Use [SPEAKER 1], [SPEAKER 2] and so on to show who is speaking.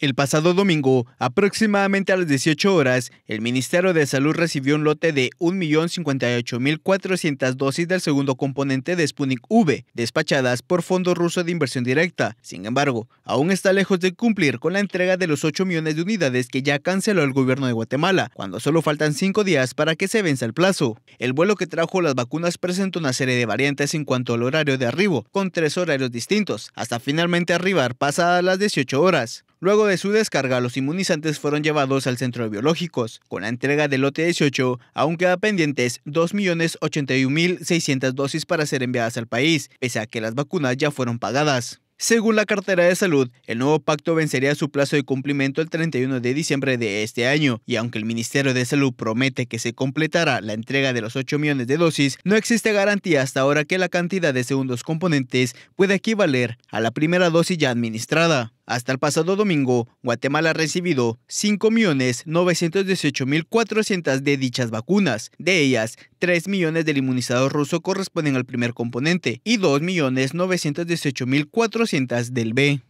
[SPEAKER 1] El pasado domingo, aproximadamente a las 18 horas, el Ministerio de Salud recibió un lote de 1.058.400 dosis del segundo componente de Sputnik V, despachadas por Fondo Ruso de Inversión Directa. Sin embargo, aún está lejos de cumplir con la entrega de los 8 millones de unidades que ya canceló el gobierno de Guatemala, cuando solo faltan 5 días para que se vence el plazo. El vuelo que trajo las vacunas presenta una serie de variantes en cuanto al horario de arribo, con tres horarios distintos, hasta finalmente arribar pasadas las 18 horas. Luego de su descarga, los inmunizantes fueron llevados al centro de biológicos. Con la entrega del lote 18, aún queda pendientes 2.081.600 dosis para ser enviadas al país, pese a que las vacunas ya fueron pagadas. Según la cartera de salud, el nuevo pacto vencería su plazo de cumplimiento el 31 de diciembre de este año, y aunque el Ministerio de Salud promete que se completará la entrega de los 8 millones de dosis, no existe garantía hasta ahora que la cantidad de segundos componentes pueda equivaler a la primera dosis ya administrada. Hasta el pasado domingo, Guatemala ha recibido 5.918.400 de dichas vacunas. De ellas, 3 millones del inmunizado ruso corresponden al primer componente y 2.918.400 del B.